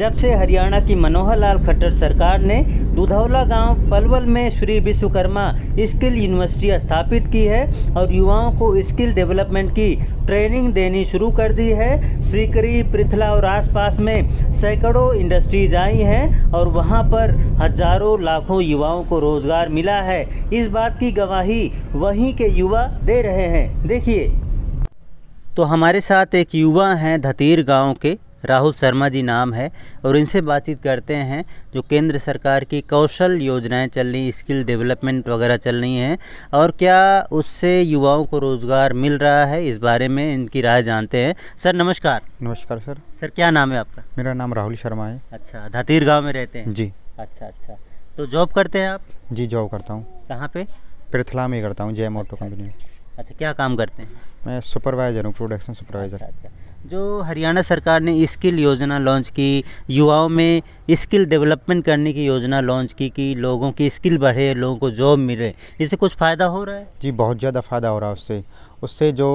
जब से हरियाणा की मनोहर लाल खट्टर सरकार ने दुधौला गांव पलवल में श्री विश्वकर्मा स्किल यूनिवर्सिटी स्थापित की है और युवाओं को स्किल डेवलपमेंट की ट्रेनिंग देनी शुरू कर दी है सीकरी पृथला और आसपास में सैकड़ों इंडस्ट्रीज आई हैं और वहां पर हजारों लाखों युवाओं को रोजगार मिला है इस बात की गवाही वहीं के युवा दे रहे हैं देखिए तो हमारे साथ एक युवा हैं धतीर गाँव के राहुल शर्मा जी नाम है और इनसे बातचीत करते हैं जो केंद्र सरकार की कौशल योजनाएं चल रही स्किल डेवलपमेंट वगैरह चल रही हैं और क्या उससे युवाओं को रोज़गार मिल रहा है इस बारे में इनकी राय जानते हैं सर नमस्कार नमस्कार सर सर क्या नाम है आपका मेरा नाम राहुल शर्मा है अच्छा धातीर गाँव में रहते हैं जी अच्छा अच्छा तो जॉब करते हैं आप जी जॉब करता हूँ कहाँ पर प्रथला में करता हूँ जय मोटो अच्छा, कंपनी में अच्छा, अच्छा क्या काम करते हैं मैं सुपरवाइज़र हूँ प्रोडक्शन सुपरवाइज़र अच्छा।, अच्छा। जो हरियाणा सरकार ने स्किल योजना लॉन्च की युवाओं में स्किल डेवलपमेंट करने की योजना लॉन्च की कि लोगों की स्किल बढ़े लोगों को जॉब मिले इससे कुछ फ़ायदा हो रहा है जी बहुत ज़्यादा फ़ायदा हो रहा है उससे उससे जो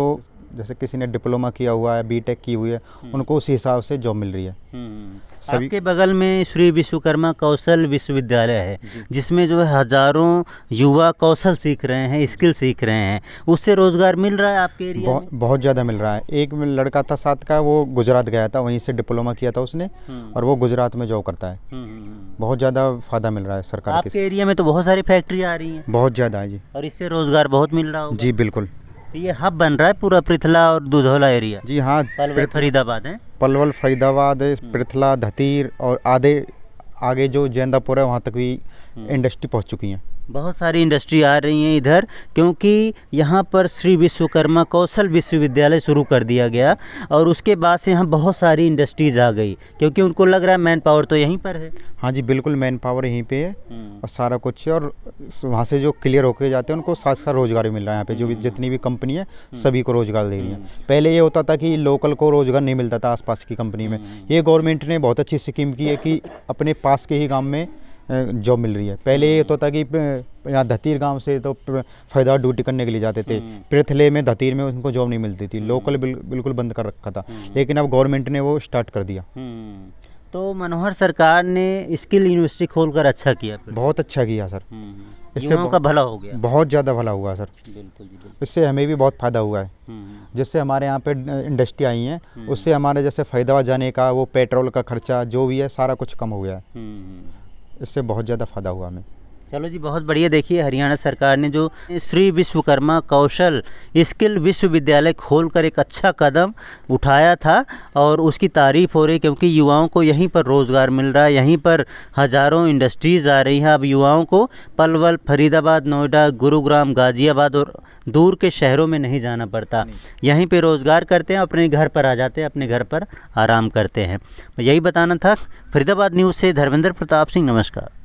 जैसे किसी ने डिप्लोमा किया हुआ है बीटेक की हुई है हम्म। उनको उसी हिसाब से जॉब मिल रही है हम्म। सभी के बगल में श्री विश्वकर्मा कौशल विश्वविद्यालय है जिसमें जो है हजारों युवा कौशल सीख रहे हैं स्किल सीख रहे हैं उससे रोजगार मिल रहा है आपके एरिया में? बहुत ज़्यादा मिल रहा है एक लड़का था साथ का वो गुजरात गया था वहीं से डिप्लोमा किया था उसने हम्म। और वो गुजरात में जॉब करता है बहुत ज़्यादा फायदा मिल रहा है सरकार के एरिया में तो बहुत सारी फैक्ट्री आ रही है बहुत ज़्यादा है जी और इससे रोजगार बहुत मिल रहा है जी बिल्कुल तो ये हब बन रहा है पूरा पृथला और दुधौला एरिया जी हाँ फरीदाबाद है पलवल फरीदाबाद हम्म। पृथला धतीर और आधे आगे जो जैनदापुर है वहाँ तक भी हम्म। इंडस्ट्री पहुँच चुकी है बहुत सारी इंडस्ट्री आ रही हैं इधर क्योंकि यहाँ पर श्री विश्वकर्मा कौशल विश्वविद्यालय शुरू कर दिया गया और उसके बाद से यहाँ बहुत सारी इंडस्ट्रीज़ आ गई क्योंकि उनको लग रहा है मैन पावर तो यहीं पर है हाँ जी बिल्कुल मैन पावर यहीं पे है हम्म। और सारा कुछ है और वहाँ से जो क्लियर होके जाते हैं उनको साथ साथ रोज़गार मिल रहा है यहाँ पे जो भी हम्म। जितनी भी कंपनी है हम्म। सभी को रोज़गार दे रही है पहले ये होता था कि लोकल को रोज़गार नहीं मिलता था आसपास की कंपनी में ये गवर्नमेंट ने बहुत अच्छी स्कीम की है कि अपने पास के ही गाँव में जॉब मिल रही है पहले ये तो था कि यहाँ धतीर गांव से तो फैदा ड्यूटी करने के लिए जाते थे हम्म। पृथले में धतीर में उनको जॉब नहीं मिलती थी हम्म। लोकल बिल, बिल्कुल बंद कर रखा था हम्म। लेकिन अब गवर्नमेंट ने वो स्टार्ट कर दिया तो मनोहर सरकार ने स्किल यूनिवर्सिटी खोलकर अच्छा किया बहुत अच्छा किया सर इससे का भला हो गया बहुत ज़्यादा भला हुआ सर इससे हमें भी बहुत फ़ायदा हुआ है जिससे हमारे यहाँ पे इंडस्ट्री आई है उससे हमारे जैसे फैदाबाद जाने का वो पेट्रोल का खर्चा जो भी है सारा कुछ कम हो गया है इससे बहुत ज़्यादा फ़ायदा हुआ हमें चलो जी बहुत बढ़िया देखिए हरियाणा सरकार ने जो श्री विश्वकर्मा कौशल स्किल विश्वविद्यालय खोलकर एक अच्छा कदम उठाया था और उसकी तारीफ हो रही क्योंकि युवाओं को यहीं पर रोज़गार मिल रहा है यहीं पर हज़ारों इंडस्ट्रीज़ आ रही हैं अब युवाओं को पलवल फरीदाबाद नोएडा गुरुग्राम गाज़ियाबाद और दूर के शहरों में नहीं जाना पड़ता यहीं पर रोज़गार करते हैं अपने घर पर आ जाते हैं अपने घर पर आराम करते हैं यही बताना था फरीदाबाद न्यूज़ से धर्मेंद्र प्रताप सिंह नमस्कार